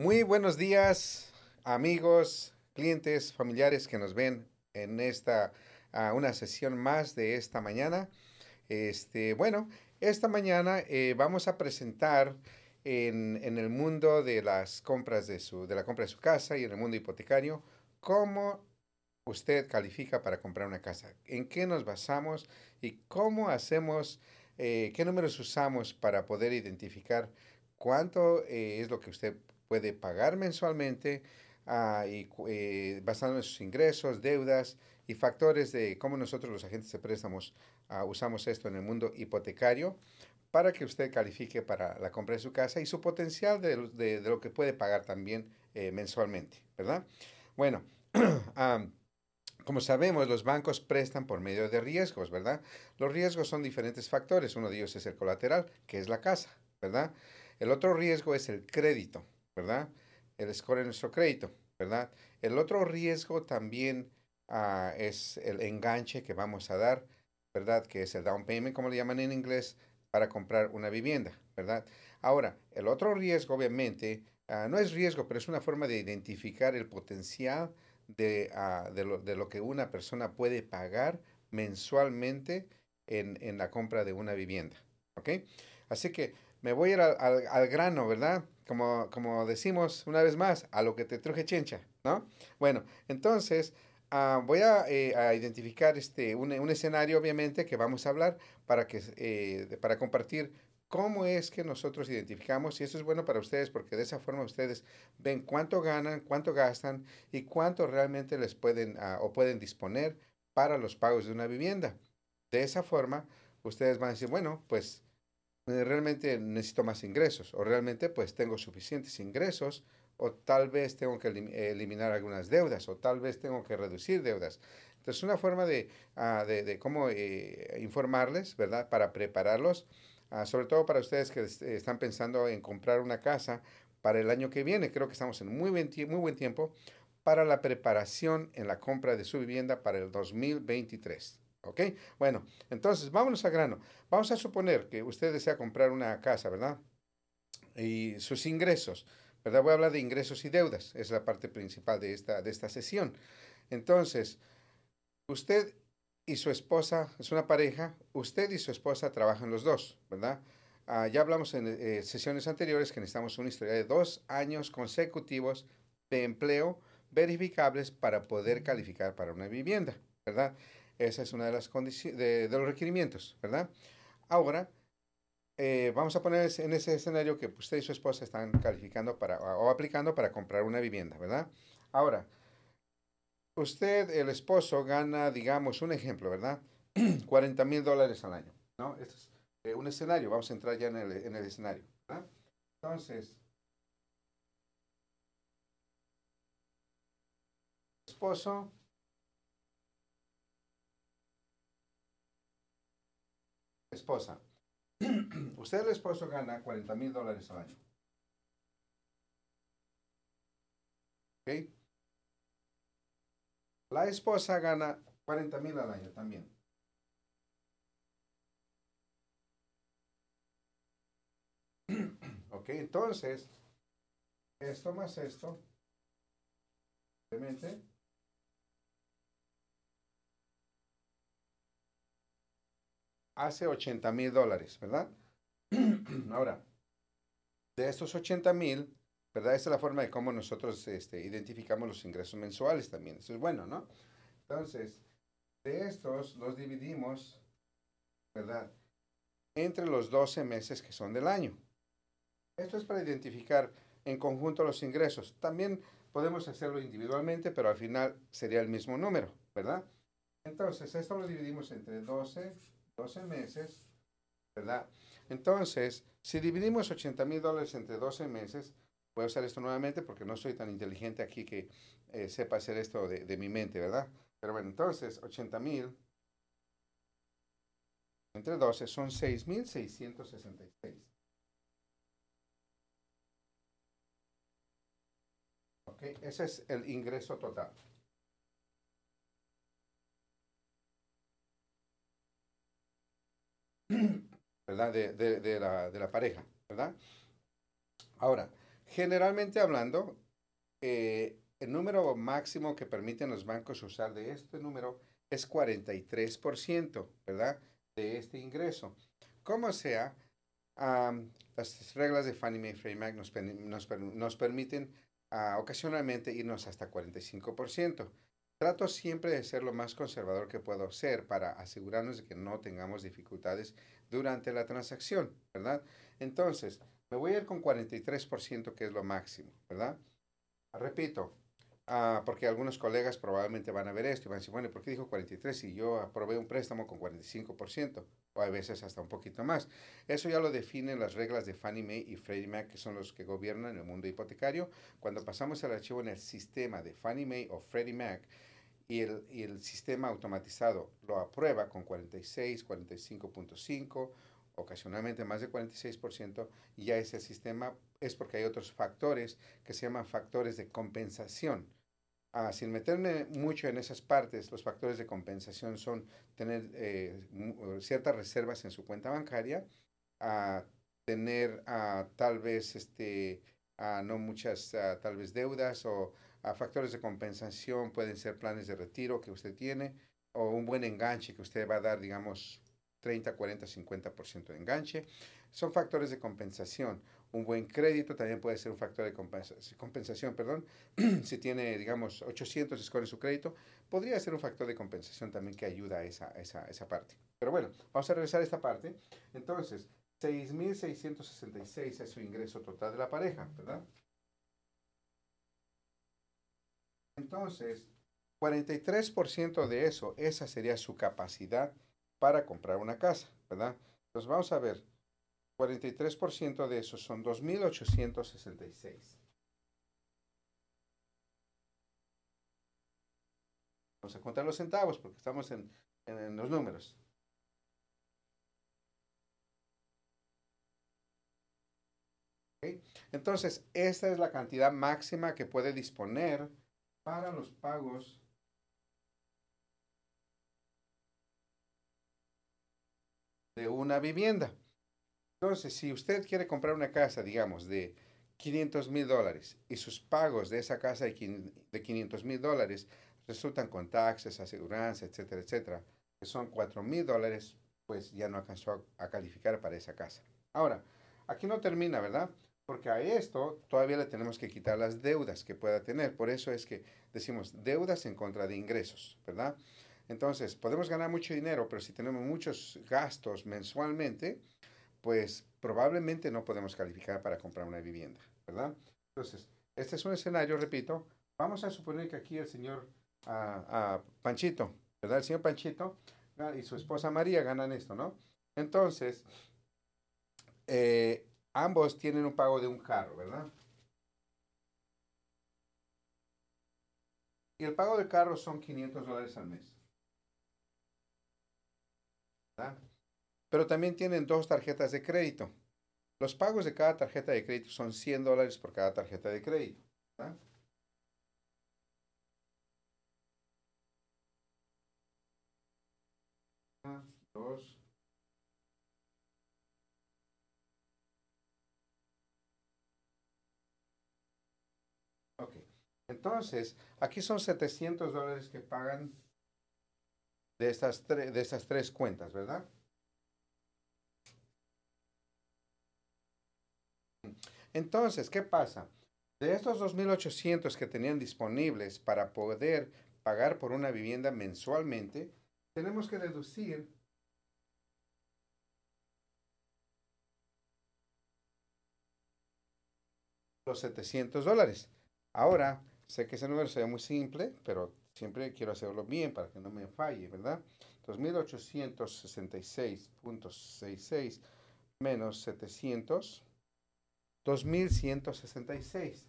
Muy buenos días, amigos, clientes, familiares que nos ven en esta ah, una sesión más de esta mañana. Este, bueno, esta mañana eh, vamos a presentar en, el mundo de las compras de su de la compra de su casa y en el mundo hipotecario cómo usted califica para comprar una casa, en qué nos basamos y cómo hacemos, eh, qué números usamos para poder identificar cuánto eh, es lo que usted puede pagar mensualmente uh, y, eh, basado en sus ingresos, deudas y factores de cómo nosotros los agentes de préstamos ah, usamos esto en el mundo hipotecario para que usted califique para la compra de su casa y su potencial de, lo que puede pagar también eh, mensualmente, ¿verdad? Bueno, como sabemos, los bancos prestan por medio de riesgos, ¿verdad? Los riesgos son diferentes factores. Uno de ellos es el colateral, que es la casa, ¿verdad? El otro riesgo es el crédito, ¿verdad? El score de nuestro crédito, ¿verdad? El otro riesgo también ah, es el enganche que vamos a dar, ¿verdad? Que es el down payment, como le llaman en inglés, para comprar una vivienda, ¿verdad? Ahora, el otro riesgo, obviamente, ah, no es riesgo, pero es una forma de identificar el potencial de, ah, lo, que una persona puede pagar mensualmente en, la compra de una vivienda, ¿ok? Así que me voy a ir al, al grano, ¿verdad? como, decimos una vez más, a lo que te truje chencha, ¿no? Bueno, entonces ah, voy eh, a, identificar este, un, escenario, obviamente, que vamos a hablar para, que, eh, para compartir cómo es que nosotros identificamos, y eso es bueno para ustedes, porque de esa forma ustedes ven cuánto ganan, cuánto gastan y cuánto realmente les pueden ah, o pueden disponer para los pagos de una vivienda. De esa forma, ustedes van a decir, bueno, pues eh, realmente necesito más ingresos o realmente pues tengo suficientes ingresos o tal vez tengo que eliminar algunas deudas o tal vez tengo que reducir deudas. Entonces una forma de, ah, cómo eh, informarles, ¿verdad? Para prepararlos, ah, sobre todo para ustedes que están pensando en comprar una casa para el año que viene. Creo que estamos en muy muy buen tiempo para la preparación en la compra de su vivienda para el 2023. ¿Ok? Bueno, entonces vámonos a grano. Vamos a suponer que usted desea comprar una casa, ¿verdad? Y sus ingresos, ¿verdad? Voy a hablar de ingresos y deudas, es la parte principal de esta, de esta sesión. Entonces, usted y su esposa, es una pareja, usted y su esposa trabajan los dos, ¿verdad? Ah, ya hablamos en eh, sesiones anteriores que necesitamos una historia de dos años consecutivos de empleo verificables para poder calificar para una vivienda, ¿verdad? Esa es una de las condiciones, de, los requerimientos, ¿verdad? Ahora, eh, vamos a poner en ese escenario que usted y su esposa están calificando para, o aplicando para comprar una vivienda, ¿verdad? Ahora, usted, el esposo, gana, digamos, un ejemplo, ¿verdad? 40 mil dólares al año, ¿no? es eh, un escenario, vamos a entrar ya en el, escenario, ¿verdad? Entonces, esposo esposa. Usted, el esposo, gana 40 mil dólares al año. ¿Ok? La esposa gana 40 mil al año también. ¿Ok? Entonces, esto más esto, simplemente hace 80 mil dólares, ¿verdad? Ahora, de estos 80 mil, ¿verdad? Esa es la forma de cómo nosotros este, identificamos los ingresos mensuales también. Eso es bueno, ¿no? Entonces, de estos los dividimos, ¿verdad? Entre los 12 meses que son del año. Esto es para identificar en conjunto los ingresos. También podemos hacerlo individualmente, pero al final sería el mismo número, ¿verdad? Entonces, esto lo dividimos entre 12 12 meses, ¿verdad? Entonces, si dividimos 80 mil dólares entre 12 meses, voy a usar esto nuevamente porque no soy tan inteligente aquí que eh, sepa hacer esto de, de mi mente, ¿verdad? Pero bueno, entonces, 80 mil entre 12 son 6.666. Ok, ese es el ingreso total. ¿verdad? De, la, pareja, ¿verdad? Ahora, generalmente hablando, eh, el número máximo que permiten los bancos usar de este número es 43%, ¿verdad? De este ingreso. Como sea, las reglas de Fannie Mae Mac nos, nos, permiten ah, ocasionalmente irnos hasta 45%. Trato siempre de ser lo más conservador que puedo ser para asegurarnos de que no tengamos dificultades durante la transacción, ¿verdad? Entonces, me voy a ir con 43%, que es lo máximo, ¿verdad? Repito, ah, porque algunos colegas probablemente van a ver esto y van a decir, bueno, ¿por qué dijo 43 si yo aprobé un préstamo con 45%? O a veces hasta un poquito más. Eso ya lo definen las reglas de Fannie Mae y Freddie Mac, que son los que gobiernan el mundo hipotecario. Cuando pasamos el archivo en el sistema de Fannie Mae o Freddie Mac, y el, el sistema automatizado lo aprueba con 46, 45.5, ocasionalmente más de 46%, y ya ese sistema es porque hay otros factores que se llaman factores de compensación. Ah, sin meterme mucho en esas partes, los factores de compensación son tener eh, ciertas reservas en su cuenta bancaria, a tener a tal vez este, no muchas tal vez deudas o a factores de compensación, pueden ser planes de retiro que usted tiene o un buen enganche que usted va a dar, digamos, 30, 40, 50% de enganche. Son factores de compensación. Un buen crédito también puede ser un factor de compensación, perdón. si tiene, digamos, 800 escores en su crédito, podría ser un factor de compensación también que ayuda esa, esa, a esa parte. Pero bueno, vamos a regresar a esta parte. Entonces, 6.666 es su ingreso total de la pareja, ¿verdad? Entonces, 43% de eso, esa sería su capacidad para comprar una casa, ¿verdad? Entonces vamos a ver, 43% de eso son 2.866. Vamos a contar los centavos porque estamos en, los números. Entonces, esta es la cantidad máxima que puede disponer para los pagos de una vivienda. Entonces, si usted quiere comprar una casa, digamos, de 500 mil dólares y sus pagos de esa casa de 500 mil dólares resultan con taxes, aseguranzas, etcétera, etcétera, que son 4 mil dólares, pues ya no alcanzó a calificar para esa casa. Ahora, aquí no termina, ¿verdad? Porque a esto todavía le tenemos que quitar las deudas que pueda tener. Por eso es que decimos deudas en contra de ingresos, ¿verdad? Entonces, podemos ganar mucho dinero, pero si tenemos muchos gastos mensualmente, pues probablemente no podemos calificar para comprar una vivienda, ¿verdad? Entonces, este es un escenario, repito, vamos a suponer que aquí el señor a ah, ah, Panchito, ¿verdad? El señor Panchito ah, y su esposa María ganan esto, ¿no? Entonces, eh, ambos tienen un pago de un carro, ¿verdad? Y el pago del carro son 500 dólares al mes. ¿verdad? Pero también tienen dos tarjetas de crédito. Los pagos de cada tarjeta de crédito son 100 dólares por cada tarjeta de crédito. ¿verdad? Entonces, aquí son 700 dólares que pagan de estas, de tres cuentas, ¿verdad? Entonces, ¿qué pasa? De estos 2.800 que tenían disponibles para poder pagar por una vivienda mensualmente, tenemos que deducir los 700 dólares. Ahora, Sé que ese número ve muy simple, pero siempre quiero hacerlo bien para que no me falle, ¿verdad? 2866.66 menos 700, 2166.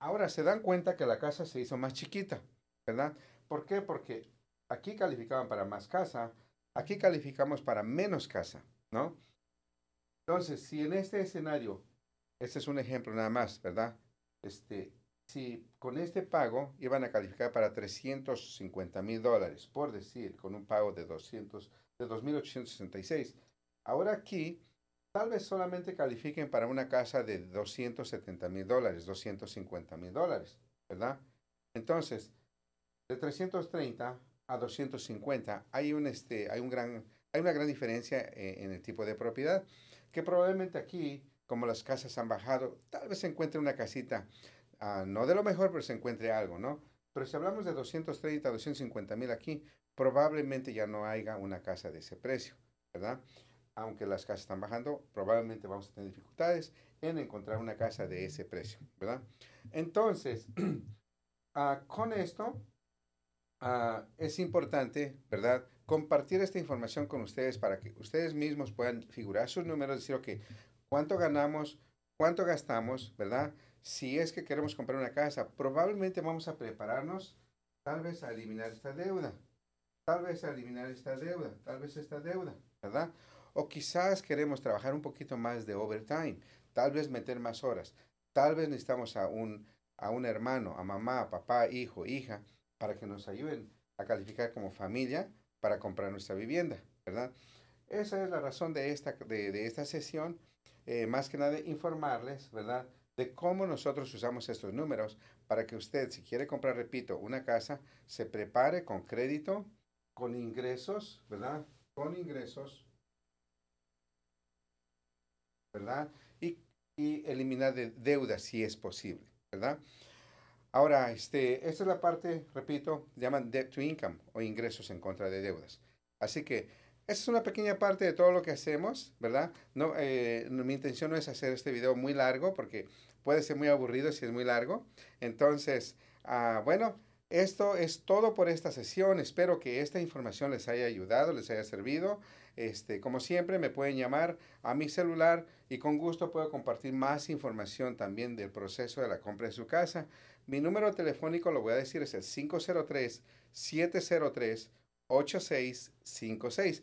Ahora se dan cuenta que la casa se hizo más chiquita, ¿verdad? ¿Por qué? Porque aquí calificaban para más casa, aquí calificamos para menos casa, ¿no? Entonces, si en este escenario, este es un ejemplo nada más, ¿verdad? Este, si con este pago iban a calificar para 350 mil dólares, por decir, con un pago de 200, de 2.866. Ahora aquí, tal vez solamente califiquen para una casa de 270 mil dólares, 250 mil dólares, ¿verdad? Entonces, de 330 a 250. Hay un, este, hay un gran, hay una gran diferencia eh, en, el tipo de propiedad que probablemente aquí, como las casas han bajado, tal vez se encuentre una casita, ah, no de lo mejor, pero se encuentre algo, ¿no? Pero si hablamos de 230, 250 mil aquí, probablemente ya no haya una casa de ese precio, ¿verdad? Aunque las casas están bajando, probablemente vamos a tener dificultades en encontrar una casa de ese precio, ¿verdad? Entonces, ah, con esto, Ah, es importante, ¿verdad? Compartir esta información con ustedes para que ustedes mismos puedan figurar sus números, decir, ok, ¿cuánto ganamos? ¿Cuánto gastamos? ¿Verdad? Si es que queremos comprar una casa, probablemente vamos a prepararnos tal vez a eliminar esta deuda, tal vez a eliminar esta deuda, tal vez esta deuda, ¿verdad? O quizás queremos trabajar un poquito más de overtime, tal vez meter más horas, tal vez necesitamos a un, a un hermano, a mamá, a papá, hijo, hija, para que nos ayuden a calificar como familia para comprar nuestra vivienda, ¿verdad? Esa es la razón de esta, de, esta sesión, eh, más que nada informarles, ¿verdad? De cómo nosotros usamos estos números para que usted, si quiere comprar, repito, una casa, se prepare con crédito, con ingresos, ¿verdad? Con ingresos, ¿verdad? Y, y eliminar de deudas si es posible, ¿verdad? Ahora, este, esta es la parte, repito, llaman debt to income o ingresos en contra de deudas. Así que esa es una pequeña parte de todo lo que hacemos, ¿verdad? No, eh, mi intención no es hacer este video muy largo porque puede ser muy aburrido si es muy largo. Entonces, ah, bueno, esto es todo por esta sesión. Espero que esta información les haya ayudado, les haya servido. Este, como siempre, me pueden llamar a mi celular y con gusto puedo compartir más información también del proceso de la compra de su casa. Mi número telefónico, lo voy a decir, es el 503-703-8656.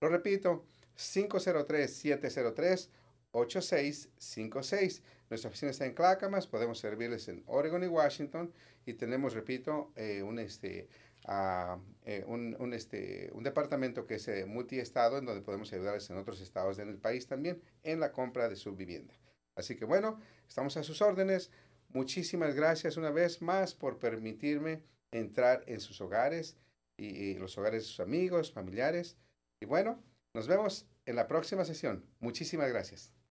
Lo repito, 503-703-8656. Nuestra oficina está en Clackamas, podemos servirles en Oregon y Washington y tenemos, repito, eh, un, este, ah, eh, un, este, un departamento que es eh, multiestado en donde podemos ayudarles en otros estados del país también en la compra de su vivienda. Así que bueno, estamos a sus órdenes. Muchísimas gracias una vez más por permitirme entrar en sus hogares y, y los hogares de sus amigos, familiares. Y bueno, nos vemos en la próxima sesión. Muchísimas gracias.